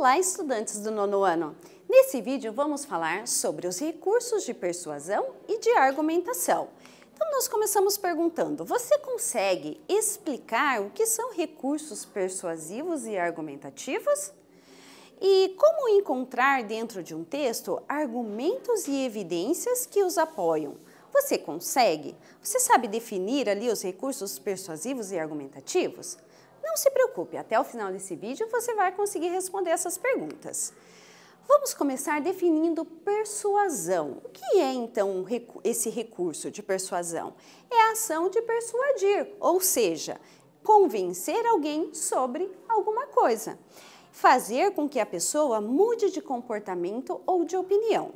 Olá, estudantes do nono ano! Nesse vídeo vamos falar sobre os recursos de persuasão e de argumentação. Então nós começamos perguntando, você consegue explicar o que são recursos persuasivos e argumentativos? E como encontrar dentro de um texto argumentos e evidências que os apoiam? Você consegue? Você sabe definir ali os recursos persuasivos e argumentativos? Não se preocupe, até o final desse vídeo você vai conseguir responder essas perguntas. Vamos começar definindo persuasão. O que é então esse recurso de persuasão? É a ação de persuadir, ou seja, convencer alguém sobre alguma coisa. Fazer com que a pessoa mude de comportamento ou de opinião.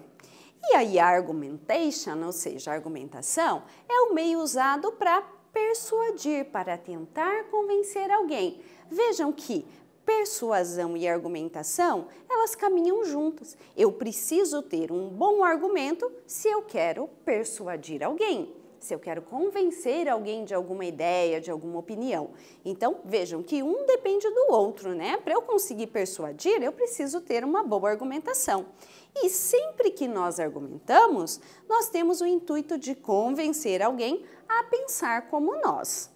E aí, a argumentation, ou seja, a argumentação, é o meio usado para persuadir para tentar convencer alguém. Vejam que persuasão e argumentação, elas caminham juntas. Eu preciso ter um bom argumento se eu quero persuadir alguém se eu quero convencer alguém de alguma ideia, de alguma opinião. Então, vejam que um depende do outro, né? Para eu conseguir persuadir, eu preciso ter uma boa argumentação. E sempre que nós argumentamos, nós temos o intuito de convencer alguém a pensar como nós.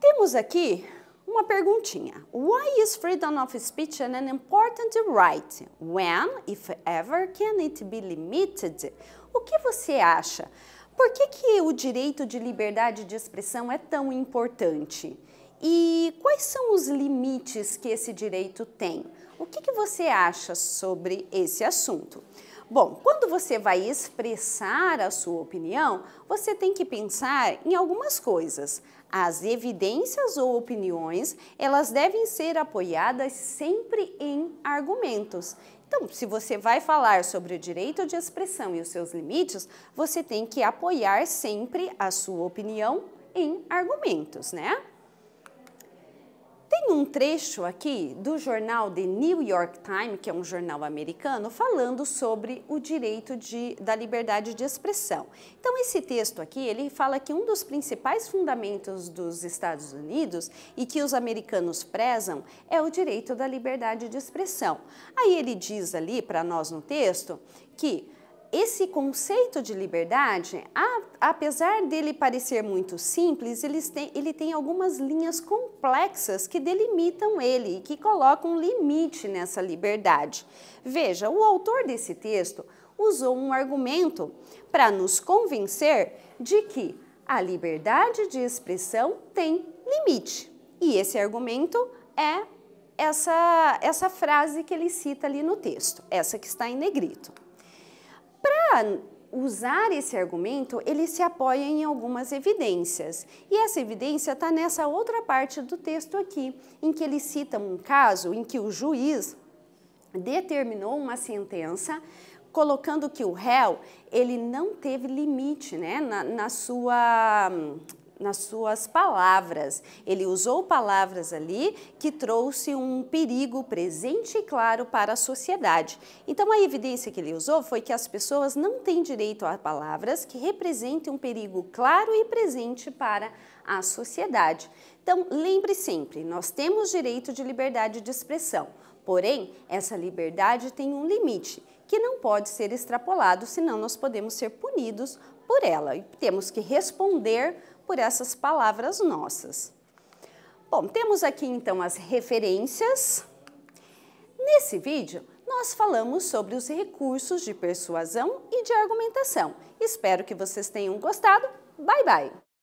Temos aqui uma perguntinha. Why is freedom of speech an important right? When, if ever, can it be limited? O que você acha? Por que, que o direito de liberdade de expressão é tão importante? E quais são os limites que esse direito tem? O que, que você acha sobre esse assunto? Bom, quando você vai expressar a sua opinião, você tem que pensar em algumas coisas. As evidências ou opiniões, elas devem ser apoiadas sempre em argumentos. Então, se você vai falar sobre o direito de expressão e os seus limites, você tem que apoiar sempre a sua opinião em argumentos, né? um trecho aqui do jornal The New York Times, que é um jornal americano, falando sobre o direito de, da liberdade de expressão. Então, esse texto aqui, ele fala que um dos principais fundamentos dos Estados Unidos e que os americanos prezam é o direito da liberdade de expressão. Aí ele diz ali para nós no texto que esse conceito de liberdade, a, apesar dele parecer muito simples, ele tem, ele tem algumas linhas complexas que delimitam ele e que colocam um limite nessa liberdade. Veja, o autor desse texto usou um argumento para nos convencer de que a liberdade de expressão tem limite. E esse argumento é essa, essa frase que ele cita ali no texto, essa que está em negrito para usar esse argumento, ele se apoia em algumas evidências. E essa evidência está nessa outra parte do texto aqui, em que ele cita um caso em que o juiz determinou uma sentença colocando que o réu ele não teve limite né, na, na sua nas suas palavras. Ele usou palavras ali que trouxe um perigo presente e claro para a sociedade. Então a evidência que ele usou foi que as pessoas não têm direito a palavras que representem um perigo claro e presente para a sociedade. Então lembre sempre, nós temos direito de liberdade de expressão. Porém, essa liberdade tem um limite que não pode ser extrapolado, senão nós podemos ser punidos por ela e temos que responder por essas palavras nossas. Bom, temos aqui então as referências. Nesse vídeo, nós falamos sobre os recursos de persuasão e de argumentação. Espero que vocês tenham gostado. Bye, bye!